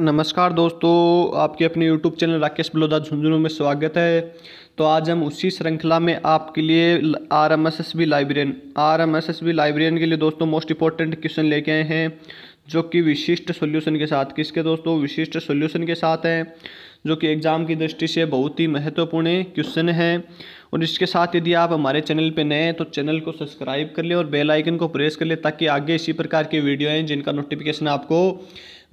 नमस्कार दोस्तों आपके अपने YouTube चैनल राकेश बलोदा झुंझुनू में स्वागत है तो आज हम उसी श्रृंखला में आपके लिए R M S S B librarian R M S S B librarian के लिए दोस्तों मोस्ट इंपॉर्टेंट क्वेश्चन लेके आए हैं जो कि विशिष्ट सॉल्यूशन के साथ किसके दोस्तों विशिष्ट सॉल्यूशन के साथ हैं जो कि एग्ज़ाम की दृष्टि से बहुत ही महत्वपूर्ण क्वेश्चन है और इसके साथ यदि आप हमारे चैनल पर नए हैं तो चैनल को सब्सक्राइब कर लें और बेलाइकन को प्रेस कर लें ताकि आगे इसी प्रकार की वीडियो हैं जिनका नोटिफिकेशन आपको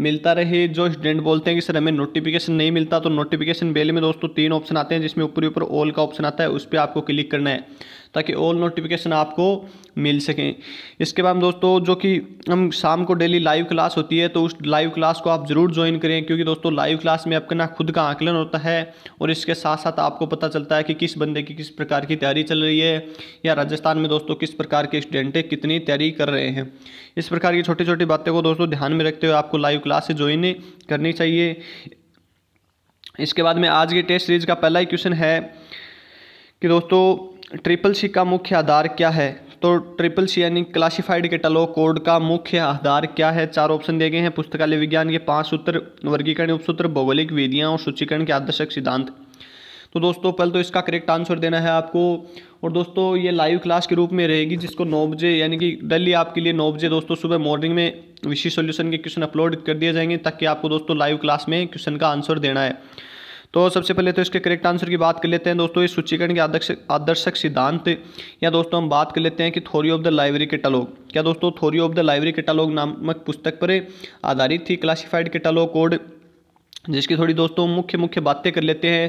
मिलता रहे जो स्टूडेंट बोलते हैं कि सर हमें नोटिफिकेशन नहीं मिलता तो नोटिफिकेशन बेल में दोस्तों तीन ऑप्शन आते हैं जिसमें ऊपरी ऊपर ऑल का ऑप्शन आता है उस पर आपको क्लिक करना है ताकि ऑल नोटिफिकेशन आपको मिल सकें इसके बाद दोस्तों जो कि हम शाम को डेली लाइव क्लास होती है तो उस लाइव क्लास को आप ज़रूर ज्वाइन करें क्योंकि दोस्तों लाइव क्लास में आपका ना खुद का आंकलन होता है और इसके साथ साथ आपको पता चलता है कि किस बंदे की किस प्रकार की तैयारी चल रही है या राजस्थान में दोस्तों किस प्रकार के स्टूडेंट कितनी तैयारी कर रहे हैं इस प्रकार की छोटी छोटी बातें को दोस्तों ध्यान में रखते हुए आपको लाइव क्लास से ज्वाइन करनी चाहिए इसके बाद में आज की टेस्ट सीरीज का पहला ही क्वेश्चन है कि दोस्तों ट्रिपल सी का मुख्य आधार क्या है तो ट्रिपल सी यानी क्लासिफाइड कैटलॉग कोड का मुख्य आधार क्या है चार ऑप्शन दिए गए हैं पुस्तकालय विज्ञान के पांच सूत्र वर्गीकरण उपसूत्र भौगोलिक वेदियाँ और सूचीकरण के आदर्शक सिद्धांत तो दोस्तों पहले तो इसका करेक्ट आंसर देना है आपको और दोस्तों ये लाइव क्लास के रूप में रहेगी जिसको नौ बजे यानी कि डेली आपके लिए नौ बजे दोस्तों सुबह मॉर्निंग में विशेष सॉल्यूशन के क्वेश्चन अपलोड कर दिए जाएंगे ताकि आपको दोस्तों लाइव क्लास में क्वेश्चन का आंसर देना है तो सबसे पहले तो इसके करेक्ट आंसर की बात कर लेते हैं दोस्तों इस सूचीकरण के आदर्श आदर्शक सिद्धांत या दोस्तों हम बात कर लेते हैं कि थोरी ऑफ द लाइब्रेरी कैटालॉग क्या दोस्तों थोरी ऑफ द लाइब्रेरी कैटालॉग नामक पुस्तक पर आधारित थी क्लासिफाइड कैटालॉग कोड जिसकी थोड़ी दोस्तों मुख्य मुख्य बातें कर लेते हैं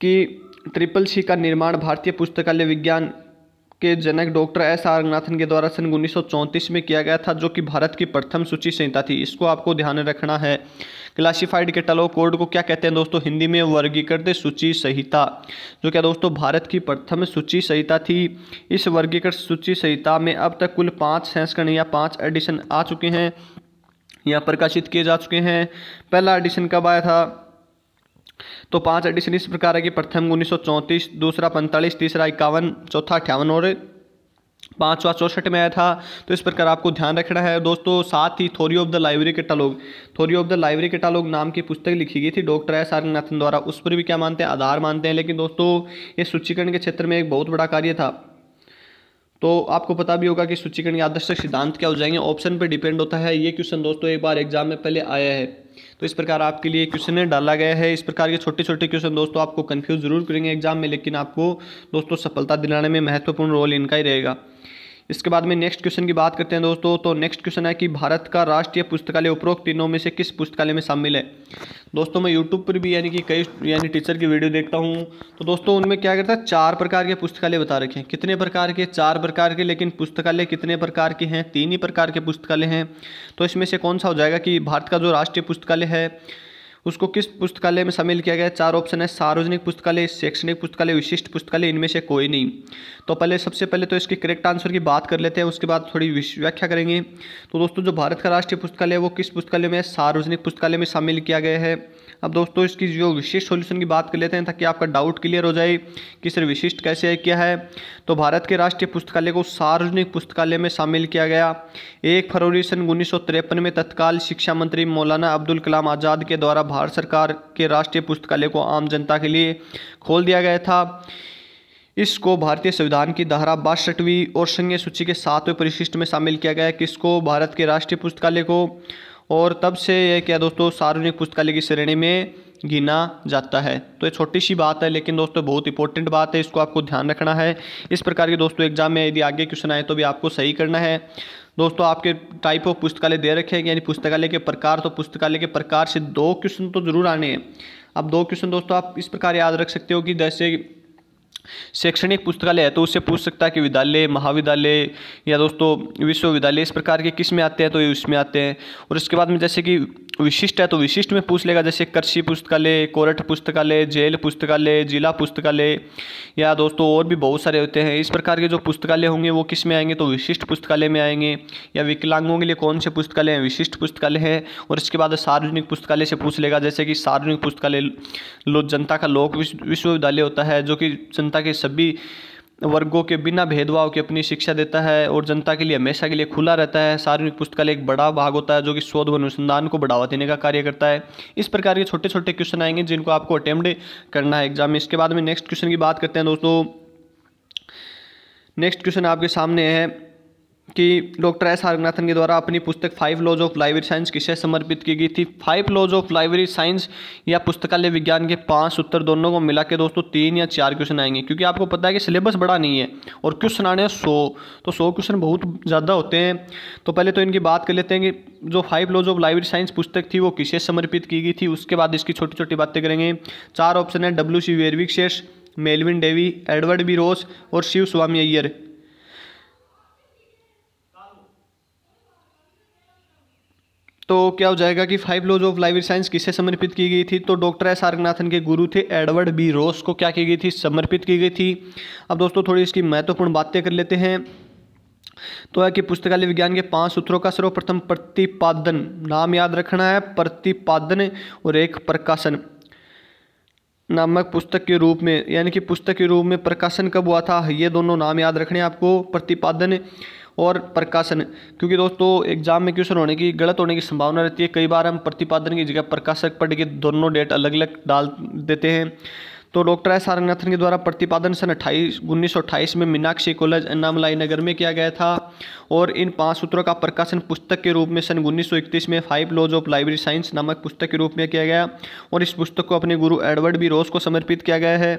कि ट्रिपल सी का निर्माण भारतीय पुस्तकालय विज्ञान के जनक डॉक्टर एस आर रंगनाथन के द्वारा सन उन्नीस में किया गया था जो कि भारत की प्रथम सूची संहिता थी इसको आपको ध्यान में रखना है क्लासिफाइड कैटलॉग कोड को क्या कहते हैं दोस्तों हिंदी में वर्गीकृत सूची संहिता जो क्या दोस्तों भारत की प्रथम सूची संहिता थी इस वर्गीकृत सूची संहिता में अब तक कुल पाँच संस्करण या पाँच एडिशन आ चुके हैं यहाँ प्रकाशित किए जा चुके हैं पहला एडिशन कब आया था तो पांच एडिशन इस प्रकार है कि प्रथम उन्नीस सौ चौंतीस दूसरा पैंतालीस तीसरा इक्यावन चौथा अट्ठावन और पाँचवा चौसठ में आया था तो इस प्रकार आपको ध्यान रखना है दोस्तों साथ ही theory of the library catalogue theory of the library catalogue नाम की पुस्तक लिखी गई थी डॉक्टर एस नाथन द्वारा उस पर भी क्या मानते हैं आधार मानते हैं लेकिन दोस्तों ये सूचीकरण के क्षेत्र में एक बहुत बड़ा कार्य था तो आपको पता भी होगा कि सूचीकरण के आदर्शक सिद्धांत क्या हो जाएंगे ऑप्शन पर डिपेंड होता है ये क्वेश्चन दोस्तों एक बार एग्जाम में पहले आया है तो इस प्रकार आपके लिए क्वेश्चन डाला गया है इस प्रकार के छोटे छोटे क्वेश्चन दोस्तों आपको कन्फ्यूज जरूर करेंगे एग्जाम में लेकिन आपको दोस्तों सफलता दिलाने में महत्वपूर्ण रोल इनका ही रहेगा इसके बाद में नेक्स्ट क्वेश्चन की बात करते हैं दोस्तों तो नेक्स्ट क्वेश्चन है कि भारत का राष्ट्रीय पुस्तकालय उपरोक्त तीनों में से किस पुस्तकालय में शामिल है दोस्तों मैं यूट्यूब पर भी यानी कि कई यानी टीचर की वीडियो देखता हूँ तो दोस्तों उनमें क्या करता है चार प्रकार के पुस्तकालय बता रखे हैं कितने प्रकार के चार प्रकार के लेकिन पुस्तकालय कितने प्रकार के हैं तीन ही प्रकार के पुस्तकालय हैं तो इसमें से कौन सा हो जाएगा कि भारत का जो राष्ट्रीय पुस्तकालय है उसको किस पुस्तकालय में शामिल किया गया चार ऑप्शन है सार्वजनिक पुस्तकालय शैक्षणिक पुस्तकालय विशिष्ट पुस्तकालय इनमें से कोई नहीं तो पहले सबसे पहले तो इसके करेक्ट आंसर की बात कर लेते हैं उसके बाद थोड़ी व्याख्या करेंगे तो दोस्तों जो भारत का राष्ट्रीय पुस्तकालय है वो किस पुस्तकालय में सार्वजनिक पुस्तकालय में शामिल किया गया है अब दोस्तों इसकी जो विशिष्ट सॉल्यूशन की बात कर लेते हैं ताकि आपका डाउट क्लियर हो जाए कि सर विशिष्ट कैसे है क्या है तो भारत के राष्ट्रीय पुस्तकालय को सार्वजनिक पुस्तकालय में शामिल किया गया एक फरवरी सन उन्नीस में तत्काल शिक्षा मंत्री मौलाना अब्दुल कलाम आज़ाद के द्वारा भारत सरकार के राष्ट्रीय पुस्तकालय को आम जनता के लिए खोल दिया गया था इसको भारतीय संविधान की धारा बासठवीं और संघीय सूची के सातवें परिशिष्ट में शामिल किया गया किसको भारत के राष्ट्रीय पुस्तकालय को और तब से यह क्या दोस्तों सार्वजनिक पुस्तकालय की श्रेणी में गिना जाता है तो ये छोटी सी बात है लेकिन दोस्तों बहुत इंपॉर्टेंट बात है इसको आपको ध्यान रखना है इस प्रकार के दोस्तों एग्जाम में यदि आगे क्वेश्चन आए तो भी आपको सही करना है दोस्तों आपके टाइप ऑफ पुस्तकालय दे रखे हैं यानी पुस्तकालय के प्रकार तो पुस्तकालय के प्रकार से दो क्वेश्चन तो जरूर आने हैं अब दो क्वेश्चन दोस्तों आप इस प्रकार याद रख सकते हो कि जैसे शैक्षणिक पुस्तकालय है तो उससे पूछ सकता है कि विद्यालय महाविद्यालय या दोस्तों विश्वविद्यालय इस प्रकार के किस में आते हैं तो ये उसमें आते हैं और इसके बाद में जैसे कि विशिष्ट है तो विशिष्ट में पूछ लेगा जैसे कृषि पुस्तकालय कोरठ पुस्तकालय जेल पुस्तकालय जिला पुस्तकालय या दोस्तों और भी बहुत सारे होते हैं इस प्रकार के जो पुस्तकालय होंगे वो किस में आएंगे तो विशिष्ट पुस्तकालय में आएंगे या विकलांगों के लिए कौन से पुस्तकालय हैं विशिष्ट पुस्तकालय है और इसके बाद सार्वजनिक पुस्तकालय से पूछ लेगा जैसे कि सार्वजनिक पुस्तकालय जनता का लोक विश्वविद्यालय होता है जो कि जनता के सभी वर्गों के बिना भेदभाव के अपनी शिक्षा देता है और जनता के लिए हमेशा के लिए खुला रहता है सार्वजनिक पुस्तकालय एक बड़ा भाग होता है जो कि शोध व अनुसंधान को बढ़ावा देने का कार्य करता है इस प्रकार के छोटे छोटे क्वेश्चन आएंगे जिनको आपको अटैम्प्ट करना है एग्जाम इसके बाद में नेक्स्ट क्वेश्चन की बात करते हैं दोस्तों नेक्स्ट क्वेश्चन आपके सामने है कि डॉक्टर एस हरनाथन के द्वारा अपनी पुस्तक five laws of library science किसे समर्पित की गई थी five laws of library science या पुस्तकालय विज्ञान के पांच उत्तर दोनों को मिला के दोस्तों तीन या चार क्वेश्चन आएंगे क्योंकि आपको पता है कि सिलेबस बड़ा नहीं है और क्वेश्चन आने हैं सौ तो सौ क्वेश्चन बहुत ज़्यादा होते हैं तो पहले तो इनकी बात कर लेते हैं कि जो five laws of library science पुस्तक थी वो किसे समर्पित की गई थी उसके बाद इसकी छोटी छोटी बातें करेंगे चार ऑप्शन है डब्ल्यू सी वेरविक शेष Melvil Dewey Edward B Ross और शिव स्वामी अय्यर तो क्या हो जाएगा कि five laws of life science किसे समर्पित की गई थी तो डॉक्टर एस आरगनाथन के गुरु थे एडवर्ड बी रोस को क्या की गई थी समर्पित की गई थी अब दोस्तों थोड़ी इसकी महत्वपूर्ण बातें कर लेते हैं तो है कि पुस्तकालय विज्ञान के पांच सूत्रों का सर्वप्रथम प्रतिपादन नाम याद रखना है प्रतिपादन और एक प्रकाशन नामक पुस्तक के रूप में यानी कि पुस्तक के रूप में प्रकाशन कब हुआ था ये दोनों नाम याद रखने आपको प्रतिपादन और प्रकाशन क्योंकि दोस्तों एग्जाम में क्वेश्चन होने की गलत होने की संभावना रहती है कई बार हम प्रतिपादन की जगह प्रकाशक पढ़ के दोनों डेट अलग अलग डाल देते हैं तो डॉक्टर एस सारनाथन के द्वारा प्रतिपादन सन अट्ठाईस उन्नीस में मीनाक्षी कॉलेज अन्नामलाई नगर में किया गया था और इन पांच सूत्रों का प्रकाशन पुस्तक के रूप में सन उन्नीस में five laws of library science नामक पुस्तक के रूप में किया गया और इस पुस्तक को अपने गुरु एडवर्ड बी रोस को समर्पित किया गया है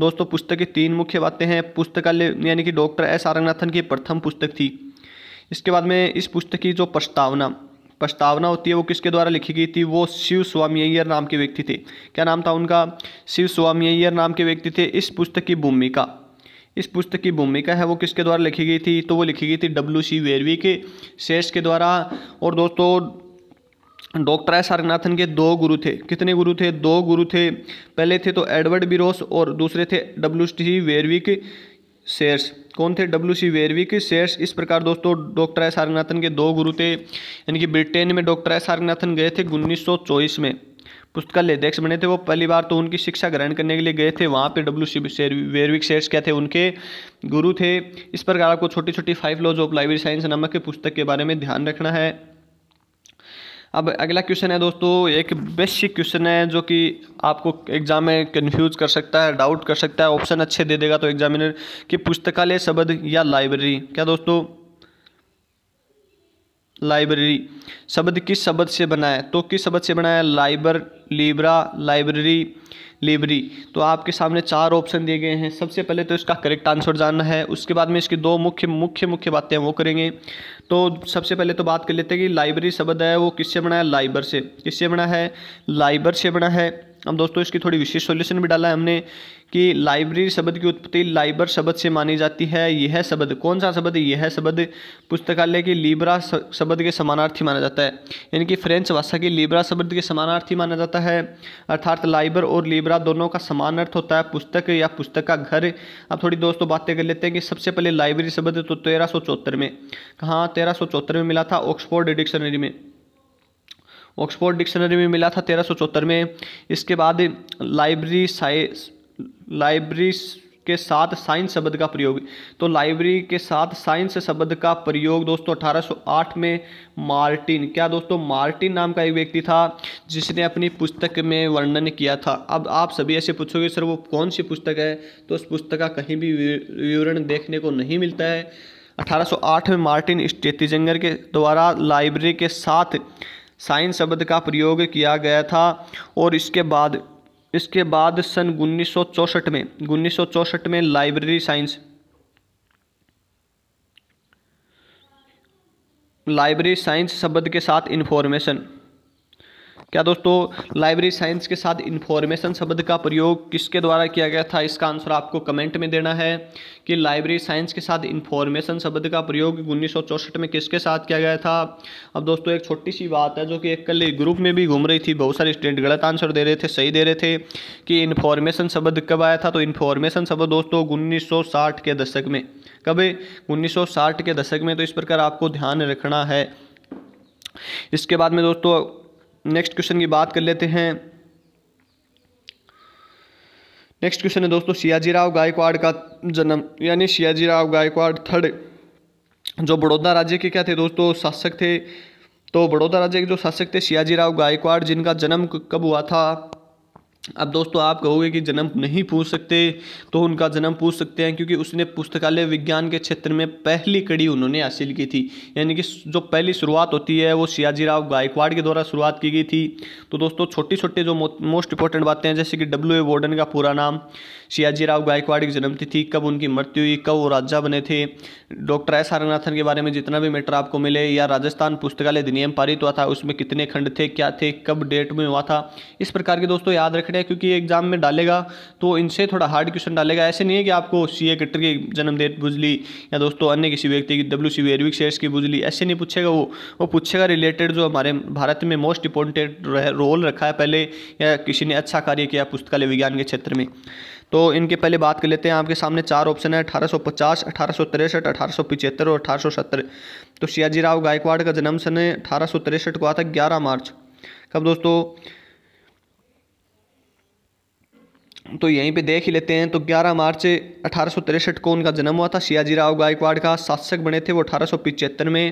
दोस्तों पुस्तक की तीन मुख्य बातें हैं पुस्तकालय यानी कि डॉक्टर एस आरंगनाथन की प्रथम पुस्तक थी इसके बाद में इस पुस्तक की जो प्रस्तावना प्रस्तावना होती है वो किसके द्वारा लिखी गई थी वो शिव स्वामी अय्यर नाम के व्यक्ति थे क्या नाम था उनका शिव स्वामी अय्यर नाम के व्यक्ति थे इस पुस्तक की भूमिका इस पुस्तक की भूमिका है वो किसके द्वारा लिखी गई थी तो वो लिखी गई थी डब्ल्यू सी वेरवी के शेष के द्वारा और दोस्तों डॉक्टर एस सारनाथन के दो गुरु थे कितने गुरु थे दो गुरु थे पहले थे तो एडवर्ड बिरोस और दूसरे थे डब्ल्यू टी वेरविक शेयर्स कौन थे डब्ल्यू सी वेरवी के शेयर्स इस प्रकार दोस्तों डॉक्टर एस सारनाथन के दो गुरु थे यानी कि ब्रिटेन में डॉक्टर एस सारनाथन गए थे उन्नीस में पुस्तकालय अध्यक्ष बने थे वो पहली बार तो उनकी शिक्षा ग्रहण करने के लिए गए थे वहाँ पे डब्ल्यू सी वेरविक शेयर्स क्या थे उनके गुरु थे इस प्रकार आपको छोटी छोटी five laws of library science नामक के पुस्तक के बारे में ध्यान रखना है अब अगला क्वेश्चन है दोस्तों एक बेसिक क्वेश्चन है जो कि आपको एग्जाम में कन्फ्यूज कर सकता है डाउट कर सकता है ऑप्शन अच्छे दे देगा तो एग्जामिनर कि पुस्तकालय शब्द या लाइब्रेरी क्या दोस्तों लाइब्रेरी शब्द किस शब्द से बना है तो किस शब्द से बना है लाइबर लिब्रा लाइब्रेरी लिब्री तो आपके सामने चार ऑप्शन दिए गए हैं सबसे पहले तो इसका करेक्ट आंसर जानना है उसके बाद में इसकी दो मुख्य मुख्य मुख्य बातें वो करेंगे तो सबसे पहले तो बात कर लेते हैं कि लाइब्रेरी शब्द है वो किससे बना है लाइबर से किससे बना है लाइबर से बना है अब दोस्तों इसकी थोड़ी विशेष सॉल्यूशन भी डाला है हमने कि लाइब्रेरी शब्द की उत्पत्ति लाइबर शब्द से मानी जाती है यह शब्द कौन सा शब्द यह शब्द पुस्तकालय के लिब्रा शब्द के समानार्थी माना जाता है यानी कि फ्रेंच भाषा के लिब्रा शब्द के समानार्थी माना जाता है अर्थात लाइबर और लिब्रा दोनों का समान अर्थ होता है पुस्तक या पुस्तक का घर अब थोड़ी दोस्तों बातें कर लेते हैं कि सबसे पहले लाइब्रेरी शब्द तो तेरह में कहाँ तेरह में मिला था ऑक्सफोर्ड डिक्शनरी में ऑक्सफोर्ड डिक्शनरी में मिला था तेरह सौ चौहत्तर में इसके बाद लाइब्रेरी साइंस लाइब्रेरी के साथ साइंस शब्द का प्रयोग तो लाइब्रेरी के साथ साइंस शब्द का प्रयोग दोस्तों 1808 में मार्टिन क्या दोस्तों मार्टिन नाम का एक व्यक्ति था जिसने अपनी पुस्तक में वर्णन किया था अब आप सभी ऐसे पूछोगे सर वो कौन सी पुस्तक है तो उस पुस्तक का कहीं भी विवरण देखने को नहीं मिलता है 1808 में मार्टिन स्टेतीजंगर के द्वारा लाइब्रेरी के साथ साइंस शब्द का प्रयोग किया गया था और इसके बाद इसके बाद सन उन्नीस में उन्नीस में लाइब्रेरी साइंस लाइब्रेरी साइंस शब्द के साथ इन्फॉर्मेशन क्या दोस्तों लाइब्रेरी साइंस के साथ इन्फॉर्मेशन शब्द का प्रयोग किसके द्वारा किया गया था इसका आंसर आपको कमेंट में देना है कि लाइब्रेरी साइंस के साथ इन्फॉर्मेशन शब्द का प्रयोग उन्नीस में किसके साथ किया गया था अब दोस्तों एक छोटी सी बात है जो कि एक कल ग्रुप में भी घूम रही थी बहुत सारे स्टूडेंट गलत आंसर दे रहे थे सही दे रहे थे कि इन्फॉर्मेशन शब्द कब आया था तो इन्फॉर्मेशन शब्द दोस्तों उन्नीस के दशक में कब उन्नीस के दशक में तो इस प्रकार आपको ध्यान रखना है इसके बाद में दोस्तों नेक्स्ट क्वेश्चन की बात कर लेते हैं नेक्स्ट क्वेश्चन है दोस्तों सियाजीराव गायकवाड़ का जन्म यानी सियाजीराव गायकवाड़ थर्ड जो बड़ौदा राज्य के क्या थे दोस्तों शासक थे तो बड़ौदा राज्य के जो शासक थे सियाजीराव गायकवाड़ जिनका जन्म कब हुआ था अब दोस्तों आप कहोगे कि जन्म नहीं पूछ सकते तो उनका जन्म पूछ सकते हैं क्योंकि उसने पुस्तकालय विज्ञान के क्षेत्र में पहली कड़ी उन्होंने हासिल की थी यानी कि जो पहली शुरुआत होती है वो सियाजीराव गायकवाड़ के द्वारा शुरुआत की गई थी तो दोस्तों छोटी छोटी जो मोस्ट इंपॉर्टेंट बातें हैं जैसे कि डब्ल्यू ए वार्डन का पूरा नाम सियाजीराव गायकवाड़ी की जन्मतिथि कब उनकी मृत्यु हुई कब वो राजा बने थे डॉक्टर एस हरनाथन के बारे में जितना भी मैटर आपको मिले या राजस्थान पुस्तकालय अधिनियम पारित हुआ था उसमें कितने खंड थे क्या थे कब डेट में हुआ था इस प्रकार के दोस्तों याद रखने हैं क्योंकि एग्जाम में डालेगा तो इनसे थोड़ा हार्ड क्वेश्चन डालेगा ऐसे नहीं है कि आपको सी ए कट्टर की जन्मदेट बुझ ली या दोस्तों अन्य किसी व्यक्ति की डब्ल्यू सी वी शेयर्स की बुझ ली ऐसे नहीं पूछेगा वो वो पूछेगा रिलेटेड जो हमारे भारत में मोस्ट इंपॉर्टेंट रोल रखा है पहले या किसी ने अच्छा कार्य किया पुस्तकालय विज्ञान के क्षेत्र में तो इनके पहले बात कर लेते हैं आपके सामने चार ऑप्शन है अठारह सौ पचास अठारह सौ तिरसठ अठारह सौ पिचहत्तर और अठारह सौ सत्तर तो राव गायकवाड़ का जन्म सन अठारह सौ तिरसठ को आता ग्यारह मार्च कब दोस्तों तो यहीं पे देख ही लेते हैं तो 11 मार्च अठारह को उनका जन्म हुआ था राव गायकवाड़ का शासक बने थे वो अठारह में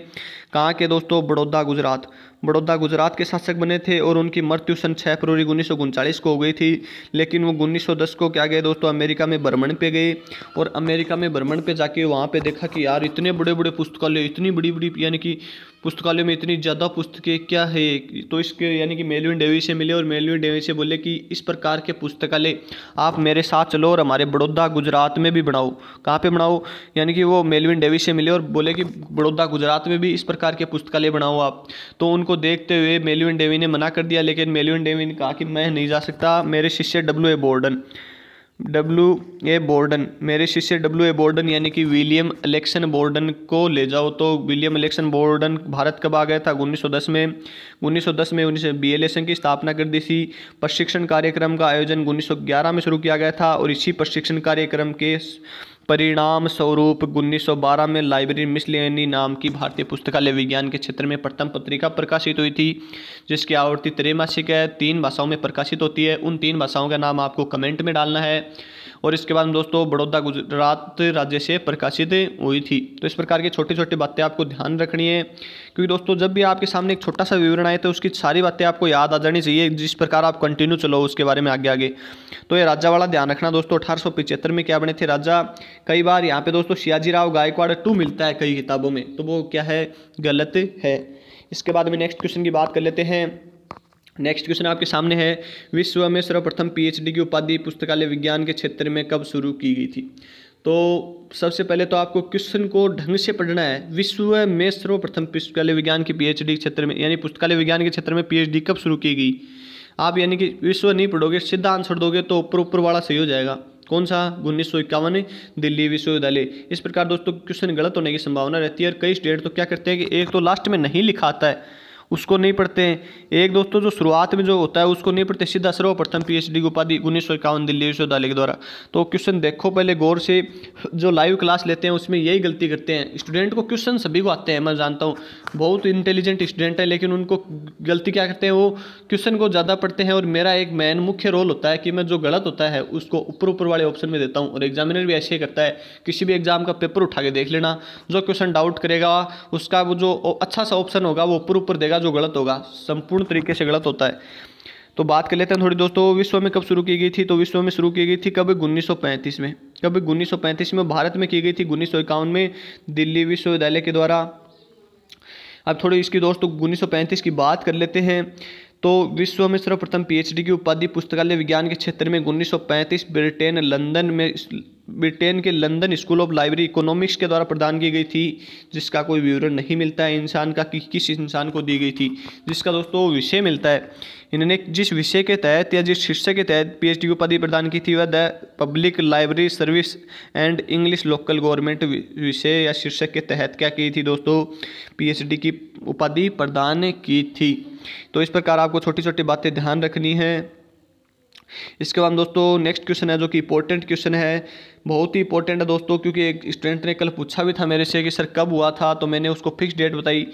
कहाँ के दोस्तों बड़ौदा गुजरात बड़ौदा गुजरात के शासक बने थे और उनकी मृत्यु सन छः फरवरी उन्नीस को हो गई थी लेकिन वो 1910 को क्या गए दोस्तों अमेरिका में भ्रमण पे गए और अमेरिका में भ्रमण पे जाके वहाँ पे देखा कि यार इतने बड़े बड़े पुस्तकालय इतनी बड़ी बड़ी यानी कि पुस्तकालय में इतनी ज़्यादा पुस्तकें क्या है तो इसके यानी कि मेलविन डेवी से मिले और मेलविन डेवी से बोले कि इस प्रकार के पुस्तकालय आप मेरे साथ चलो और हमारे बड़ौदा गुजरात में भी बनाओ कहाँ पर बनाओ यानी कि वो मेलविन डेवी से मिले और बोले कि बड़ौदा गुजरात में भी इस प्रकार प्रकार के पुस्तकालय बनाओ आप तो उनको देखते हुए मेलविन डेवी ने मना कर दिया लेकिन मेलविन डेवी ने कहा कि मैं नहीं जा सकता मेरे शिष्य W A Borden W A Borden मेरे शिष्य डब्ल्यू ए बोर्डन यानी कि विलियम अलेक्शन बोर्डन को ले जाओ तो विलियम अलेक्शन बोर्डन भारत कब आ गया था 1910 में 1910 में उन्नीस बी की स्थापना कर दी थी प्रशिक्षण कार्यक्रम का आयोजन 1911 में शुरू किया गया था और इसी प्रशिक्षण कार्यक्रम के परिणाम स्वरूप 1912 में लाइब्रेरी मिसलेनी नाम की भारतीय पुस्तकालय विज्ञान के क्षेत्र में प्रथम पत्रिका प्रकाशित हुई थी जिसकी आवृत्ति त्रैमासिक है तीन भाषाओं में प्रकाशित होती है उन तीन भाषाओं का नाम आपको कमेंट में डालना है और इसके बाद दोस्तों बड़ौदा गुजरात राज्य से प्रकाशित हुई थी तो इस प्रकार की छोटी छोटी बातें आपको ध्यान रखनी है क्योंकि दोस्तों जब भी आपके सामने एक छोटा सा विवरण आए तो उसकी सारी बातें आपको याद आ जानी चाहिए जिस प्रकार आप कंटिन्यू चलो उसके बारे में आगे आगे तो ये राजा वाला ध्यान रखना दोस्तों अठारह में क्या बने थे राजा कई बार यहाँ पे दोस्तों सियाजीराव गायकवाड़ टू मिलता है कई किताबों में तो वो क्या है गलत है इसके बाद में नेक्स्ट क्वेश्चन की बात कर लेते हैं नेक्स्ट क्वेश्चन आपके सामने है विश्व में सर्वप्रथम पीएचडी की उपाधि पुस्तकालय विज्ञान के क्षेत्र में कब शुरू की गई थी तो सबसे पहले तो आपको क्वेश्चन को ढंग से पढ़ना है विश्व में सर्वप्रथम पुस्तकालय विज्ञान की पीएचडी के क्षेत्र में यानी पुस्तकालय विज्ञान के क्षेत्र में पीएचडी कब शुरू की गई आप यानी कि विश्व नहीं पढ़ोगे सीधा आंसर दोगे तो ऊपर ऊपर वाला सही हो जाएगा कौन सा उन्नीस सौ इक्यावन दिल्ली विश्वविद्यालय इस प्रकार दोस्तों क्वेश्चन गलत होने की संभावना रहती है और कई स्टेट तो क्या करते हैं कि एक तो लास्ट में नहीं लिखा आता है उसको नहीं पढ़ते हैं एक दोस्तों जो शुरुआत में जो होता है उसको नहीं पढ़ते सीधा सर्वप्रथम पी एच डी की उपाधि उन्नीस सौ इक्यावन दिल्ली विश्वविद्यालय के द्वारा तो क्वेश्चन देखो पहले गौर से जो लाइव क्लास लेते हैं उसमें यही गलती करते हैं स्टूडेंट को क्वेश्चन सभी को आते हैं मैं जानता हूँ बहुत इंटेलिजेंट स्टूडेंट है लेकिन उनको गलती क्या करते हैं वो क्वेश्चन को ज़्यादा पढ़ते हैं और मेरा एक मेन मुख्य रोल होता है कि मैं जो गलत होता है उसको ऊपर ऊपर वाले ऑप्शन में देता हूँ और एग्जामिनर भी ऐसे ही करता है किसी भी एग्जाम का पेपर उठा के देख लेना जो क्वेश्चन डाउट करेगा उसका वो जो अच्छा सा ऑप्शन होगा वो ऊपर ऊपर देगा जो गलत होगा संपूर्ण तरीके से गलत होता है तो बात कर लेते हैं थोड़ी दोस्तों विश्व में कब शुरू की गई थी तो विश्व में शुरू की गई थी कब उन्नीस में कब उन्नीस में भारत में की गई थी उन्नीस में दिल्ली विश्वविद्यालय के द्वारा अब थोड़ी इसकी दोस्तों तो उन्नीस की बात कर लेते हैं तो विश्व में सर्वप्रथम पीएचडी की उपाधि पुस्तकालय विज्ञान के क्षेत्र में उन्नीस ब्रिटेन लंदन में ब्रिटेन के London school of library economics के द्वारा प्रदान की गई थी जिसका कोई विवरण नहीं मिलता है इंसान का कि किस इंसान को दी गई थी जिसका दोस्तों विषय मिलता है इन्होंने जिस विषय के तहत या जिस शीर्षक के तहत पीएचडी उपाधि प्रदान की थी वह the public library service and English local government विषय या शीर्षक के तहत क्या की थी दोस्तों पी की उपाधि प्रदान की थी तो इस प्रकार आपको छोटी छोटी बातें ध्यान रखनी है इसके बाद दोस्तों नेक्स्ट क्वेश्चन है जो कि इंपॉर्टेंट क्वेश्चन है बहुत ही इंपॉर्टेंट है दोस्तों क्योंकि एक स्टूडेंट ने कल पूछा भी था मेरे से कि सर कब हुआ था तो मैंने उसको फिक्स डेट बताई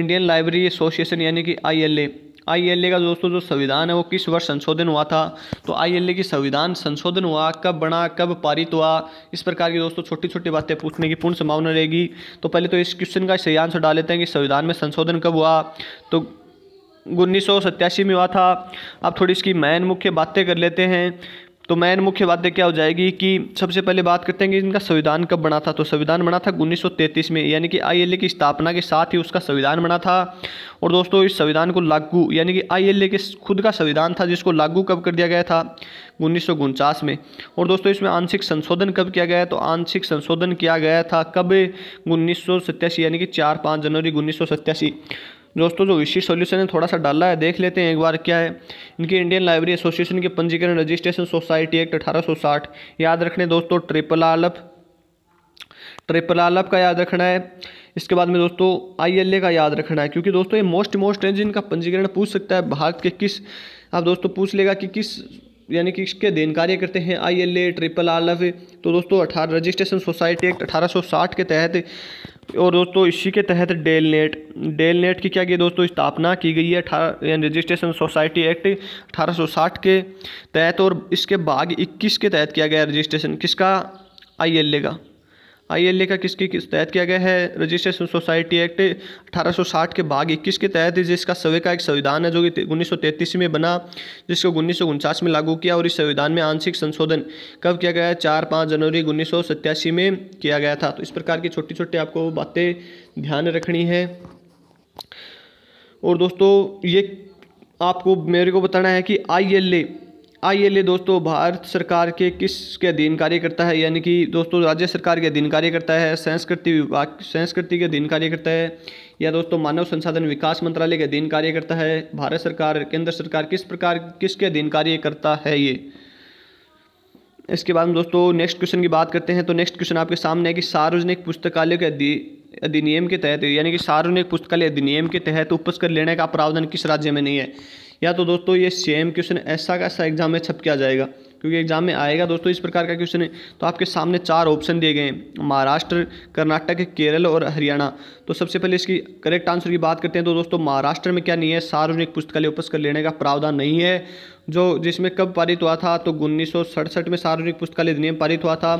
इंडियन लाइब्रेरी एसोसिएशन यानी कि आई आईएलए का दोस्तों जो संविधान है वो किस वर्ष संशोधन हुआ था तो आईएलए की संविधान संशोधन हुआ कब बना कब पारित हुआ इस प्रकार की दोस्तों छोटी छोटी बातें पूछने की पूर्ण संभावना रहेगी तो पहले तो इस क्वेश्चन का सही आंसर डाल लेते हैं कि संविधान में संशोधन कब हुआ तो उन्नीस सौ में हुआ था अब थोड़ी इसकी मैन मुख्य बातें कर लेते हैं तो मैन मुख्य बातें क्या हो जाएगी कि सबसे पहले बात करते हैं कि इनका संविधान कब बना था तो संविधान बना था 1933 में यानी कि आईएलए की स्थापना के साथ ही उसका संविधान बना था और दोस्तों इस संविधान को लागू यानी कि आईएलए के खुद का संविधान था जिसको लागू कब कर दिया गया था उन्नीस में और दोस्तों इसमें आंशिक संशोधन कब किया गया तो आंशिक संशोधन किया गया था कब उन्नीस यानी कि चार पाँच जनवरी उन्नीस दोस्तों जो विशिष्ट सॉल्यूशन है थोड़ा सा डाला है देख लेते हैं एक बार क्या है इनकी इंडियन लाइब्रेरी एसोसिएशन के पंजीकरण रजिस्ट्रेशन सोसाइटी एक्ट 1860 याद रखने दोस्तों ट्रिपल आलप ट्रिपल आलप का याद रखना है इसके बाद में दोस्तों आई का याद रखना है क्योंकि दोस्तों ये मोस्ट मोस्ट है जिनका पंजीकरण पूछ सकता है भारत के किस आप दोस्तों पूछ लेगा कि किस यानी कि इसके देन कार्य करते हैं आई एल ए ट्रिपल आलफ तो दोस्तों अठारह रजिस्ट्रेशन सोसाइटी एक्ट 1860 के तहत और दोस्तों इसी के तहत डेल नेट डेल नेट की क्या की दोस्तों स्थापना की गई है अठारह रजिस्ट्रेशन सोसाइटी एक्ट 1860 के तहत और इसके बाद 21 के तहत किया गया रजिस्ट्रेशन किसका आई का आईएलए का किसके किस तहत किया गया है रजिस्ट्रेशन सोसाइटी एक्ट 1860 के भाग 21 के तहत जिसका सवे का एक संविधान है जो कि उन्नीस में बना जिसको उन्नीस में लागू किया और इस संविधान में आंशिक संशोधन कब किया गया चार पाँच जनवरी उन्नीस में किया गया था तो इस प्रकार की छोटी छोटी आपको बातें ध्यान रखनी है और दोस्तों ये आपको मेरे को बताना है कि आई आइए ले दोस्तों भारत सरकार के किस के अधीन कार्य करता है यानी कि दोस्तों राज्य सरकार के अधीन कार्य करता है संस्कृति विभाग संस्कृति के अधीन कार्य करता है या दोस्तों मानव संसाधन विकास मंत्रालय के अधीन कार्य करता है भारत सरकार केंद्र सरकार किस प्रकार किसके अधीन कार्य करता है ये इसके बाद दोस्तों नेक्स्ट क्वेश्चन की बात करते हैं तो नेक्स्ट क्वेश्चन आपके सामने है कि सार्वजनिक पुस्तकालय के अधिनियम के तहत यानी कि सार्वजनिक पुस्तकालय अधिनियम के तहत उपस्कर लेने का प्रावधान किस राज्य में नहीं है या तो दोस्तों ये सेम क्वेश्चन ऐसा का ऐसा एग्जाम में छप किया जाएगा क्योंकि एग्जाम में आएगा दोस्तों इस प्रकार का क्वेश्चन है तो आपके सामने चार ऑप्शन दिए गए हैं महाराष्ट्र कर्नाटक केरल और हरियाणा तो सबसे पहले इसकी करेक्ट आंसर की बात करते हैं तो दोस्तों महाराष्ट्र में क्या नहीं है सार्वजनिक पुस्तकालय उपस्कर लेने का प्रावधान नहीं है जो जिसमें कब पारित हुआ था तो उन्नीस में सार्वजनिक पुस्तकालय अधिनियम पारित हुआ था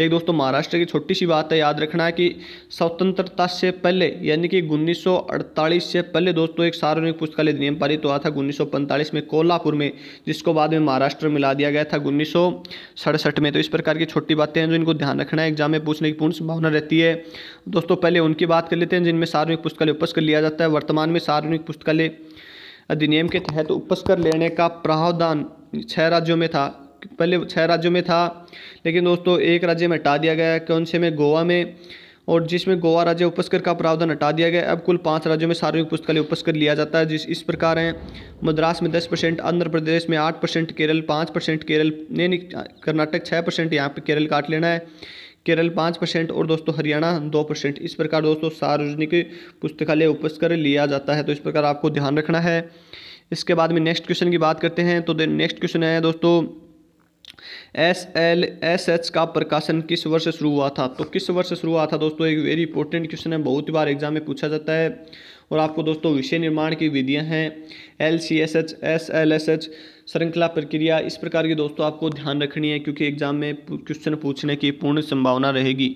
एक दोस्तों महाराष्ट्र की छोटी सी बात है याद रखना है कि स्वतंत्रता से पहले यानी कि उन्नीस से पहले दोस्तों एक सार्वजनिक पुस्तकालय अधिनियम पारित हुआ था उन्नीस में कोल्हापुर में जिसको बाद में महाराष्ट्र में ला दिया गया था उन्नीस में तो इस प्रकार की छोटी बातें हैं जो इनको ध्यान रखना है एग्जाम में पूछने की पूर्ण संभावना रहती है दोस्तों पहले उनकी बात कर लेते हैं जिनमें सार्वजनिक पुस्तकालय उपस्थ कर लिया जाता है वर्तमान में सार्वजनिक पुस्तकालय अधिनियम के तहत उपस कर लेने का प्रावधान छह राज्यों में था पहले छह राज्यों में था लेकिन दोस्तों एक राज्य में हटा दिया गया कौन से में गोवा में और जिसमें गोवा राज्य उपस्कर का प्रावधान हटा दिया गया अब कुल पाँच राज्यों में सार्वजनिक पुस्तकालय उपस्कर लिया जाता है जिस इस प्रकार हैं मद्रास में दस परसेंट आंध्र प्रदेश में आठ परसेंट केरल पाँच परसेंट केरल नैनी कर्नाटक छः परसेंट यहाँ पर केरल काट लेना है केरल पाँच परसेंट और दोस्तों हरियाणा दो परसेंट इस प्रकार दोस्तों सार्वजनिक पुस्तकालय उपस्कर लिया जाता है तो इस प्रकार आपको ध्यान रखना है इसके बाद में नेक्स्ट क्वेश्चन की बात करते हैं तो नेक्स्ट क्वेश्चन है दोस्तों एस एल एस एच का प्रकाशन किस वर्ष शुरू हुआ था तो किस वर्ष शुरू हुआ था दोस्तों एक वेरी इंपॉर्टेंट क्वेश्चन है बहुत ही बार एग्जाम में पूछा जाता है और आपको दोस्तों विषय निर्माण की विधियां हैं L C S H S L S H श्रृंखला प्रक्रिया इस प्रकार की दोस्तों आपको ध्यान रखनी है क्योंकि एग्जाम में क्वेश्चन पूछने की पूर्ण संभावना रहेगी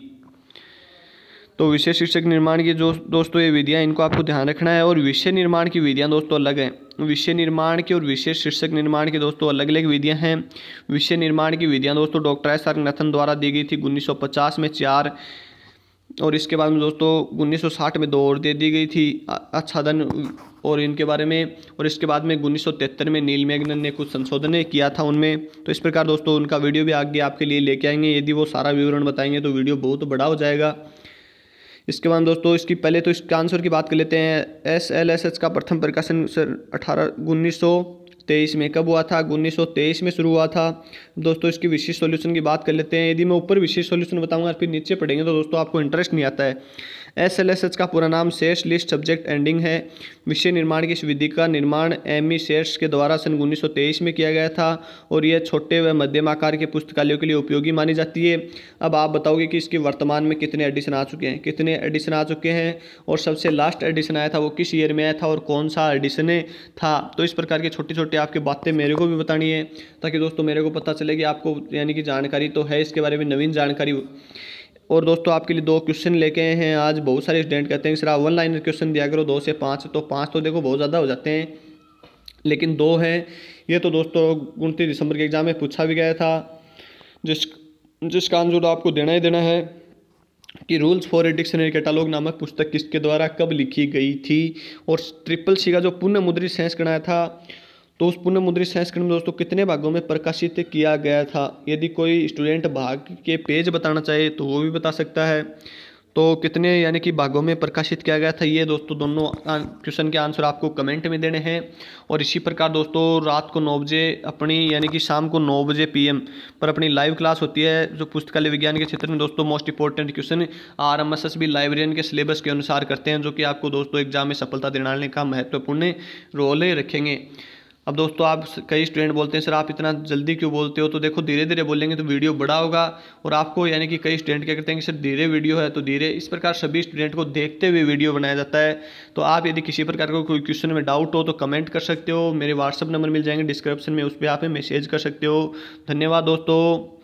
तो विषय शिक्षक निर्माण की जो दोस्तों ये विधियाँ इनको आपको ध्यान रखना है और विषय निर्माण की विधियाँ दोस्तों अलग हैं विषय निर्माण की और विषय शीर्षक निर्माण की दोस्तों अलग अलग विधियाँ हैं विषय निर्माण की विधियाँ दोस्तों डॉक्टर एस आर नथन द्वारा दी गई थी उन्नीस में चार और इसके बाद में दोस्तों 1960 में दो और दे दी गई थी अच्छादन और इनके बारे में और इसके बाद में उन्नीस में नील मैगनन ने कुछ संशोधन किया था उनमें तो इस प्रकार दोस्तों उनका वीडियो भी आगे आपके लिए लेके आएंगे यदि वो सारा विवरण बताएंगे तो वीडियो बहुत बड़ा हो जाएगा इसके बाद दोस्तों इसकी पहले तो इसके आंसर की बात कर लेते हैं एस एल एस एच का प्रथम प्रकाशन सर अठारह उन्नीस तेईस में कब हुआ था उन्नीस सौ तेईस में शुरू हुआ था दोस्तों इसकी विशेष सॉल्यूशन की बात कर लेते हैं यदि मैं ऊपर विशेष सॉल्यूशन बताऊंगा फिर नीचे पढ़ेंगे तो दोस्तों आपको इंटरेस्ट नहीं आता है एस एल एस एच का पूरा नाम शेष लिस्ट सब्जेक्ट एंडिंग है विषय निर्माण की इस विधि का निर्माण एम ई शेष के द्वारा सन उन्नीस में किया गया था और यह छोटे व मध्यम आकार के पुस्तकालयों के लिए उपयोगी मानी जाती है अब आप बताओगे कि इसके वर्तमान में कितने एडिशन आ चुके हैं कितने एडिशन आ चुके हैं और सबसे लास्ट एडिशन आया था वो किस ईयर में आया था और कौन सा एडिशन था तो इस प्रकार की छोटी छोटी आपकी बातें मेरे को भी बतानी है ताकि दोस्तों मेरे को पता चले कि आपको यानी कि जानकारी तो है इसके बारे में नवीन जानकारी और दोस्तों आपके लिए दो क्वेश्चन लेके आए हैं आज बहुत सारे स्टूडेंट कहते हैं सर आप वन लाइनर क्वेश्चन दिया करो दो से पाँच तो पाँच तो देखो बहुत ज़्यादा हो जाते हैं लेकिन दो हैं ये तो दोस्तों उनतीस दिसंबर के एग्ज़ाम में पूछा भी गया था जिस जिसका आंसर आपको देना ही देना है कि rules for a dictionary catalogue नामक पुस्तक किसके द्वारा कब लिखी गई थी और ट्रिपल सी का जो पुनः मुद्रित सेंस आया था तो उस पुनः मुद्रित संस्करण में दोस्तों कितने भागों में प्रकाशित किया गया था यदि कोई स्टूडेंट भाग के पेज बताना चाहे तो वो भी बता सकता है तो कितने यानी कि भागों में प्रकाशित किया गया था ये दोस्तों दोनों क्वेश्चन के आंसर आपको कमेंट में देने हैं और इसी प्रकार दोस्तों रात को नौ बजे अपनी यानी कि शाम को नौ बजे पीएम पर अपनी लाइव क्लास होती है जो पुस्तकालय विज्ञान के क्षेत्र में दोस्तों most important question R M S S B librarian के सिलेबस के अनुसार करते हैं जो कि आपको दोस्तों एग्जाम में सफलता दिलाने का महत्वपूर्ण रोल रखेंगे अब दोस्तों आप कई स्टूडेंट बोलते हैं सर आप इतना जल्दी क्यों बोलते हो तो देखो धीरे धीरे बोलेंगे तो वीडियो बड़ा होगा और आपको यानी कि कई स्टूडेंट क्या करते हैं कि सर धीरे वीडियो है तो धीरे इस प्रकार सभी स्टूडेंट को देखते हुए वीडियो बनाया जाता है तो आप यदि किसी प्रकार का कोई क्वेश्चन में डाउट हो तो कमेंट कर सकते हो मेरे व्हाट्सअप नंबर मिल जाएंगे डिस्क्रिप्शन में उस पर आप मैसेज कर सकते हो धन्यवाद दोस्तों